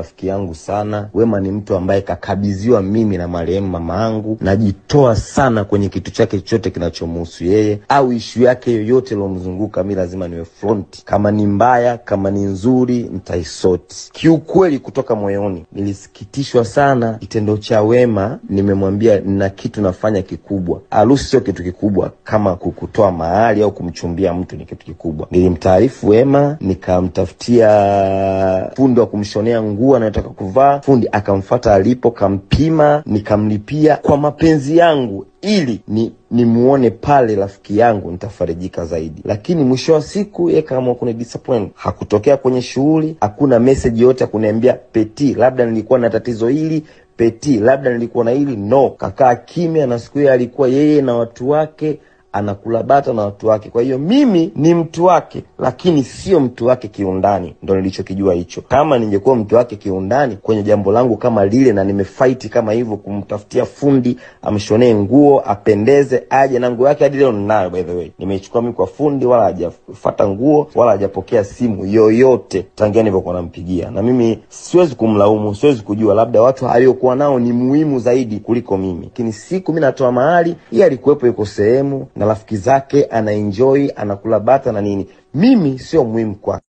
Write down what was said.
rafiki yangu sana. Wema ni mtu ambaye kakabidhiwa mimi na marehemu mama yangu, najitoa sana kwenye kitu chake chochote kinachomhusu yeye au ishu yake yoyote iliyomzunguka, mi lazima niwe front. Kama ni mbaya, kama ni nzuri, ntaisoti kiukweli, kutoka moyoni. Nilisikitishwa sana kitendo cha Wema, nimemwambia na kitu nafanya kikubwa. Harusi sio kitu kikubwa kama kukutoa mahali au kumchumbia mtu ni kitu kikubwa. Nilimtaarifu Wema, nikamtafutia fundi wa kumshonea nguo nguo anayotaka kuvaa, fundi akamfata alipo, kampima, nikamlipia kwa mapenzi yangu ili ni nimuone pale rafiki yangu nitafarijika zaidi, lakini mwisho wa siku yeye kaamua kuni disappoint. Hakutokea kwenye shughuli, hakuna message yote ya kuniambia Peti, labda nilikuwa na tatizo hili Peti, labda nilikuwa na hili. No, kakaa kimya, na siku hiyo alikuwa yeye na watu wake anakula bata na watu wake. Kwa hiyo mimi ni mtu wake, lakini sio mtu wake kiundani. Ndo nilichokijua hicho. Kama ningekuwa mtu wake kiundani kwenye jambo langu kama lile, na nimefaiti kama hivyo kumtafutia fundi amshonee nguo apendeze, aje na nguo yake hadi leo ninayo, by the way, nimeichukua mimi kwa fundi, wala hajafuata nguo wala hajapokea simu yoyote tangia nilivyokuwa nampigia, na mimi siwezi kumlaumu, siwezi kujua, labda watu aliokuwa nao ni muhimu zaidi kuliko mimi, lakini siku mimi natoa mahali, yeye alikuwepo, yuko sehemu na rafiki zake, anaenjoi anakula bata na nini. Mimi sio muhimu kwake.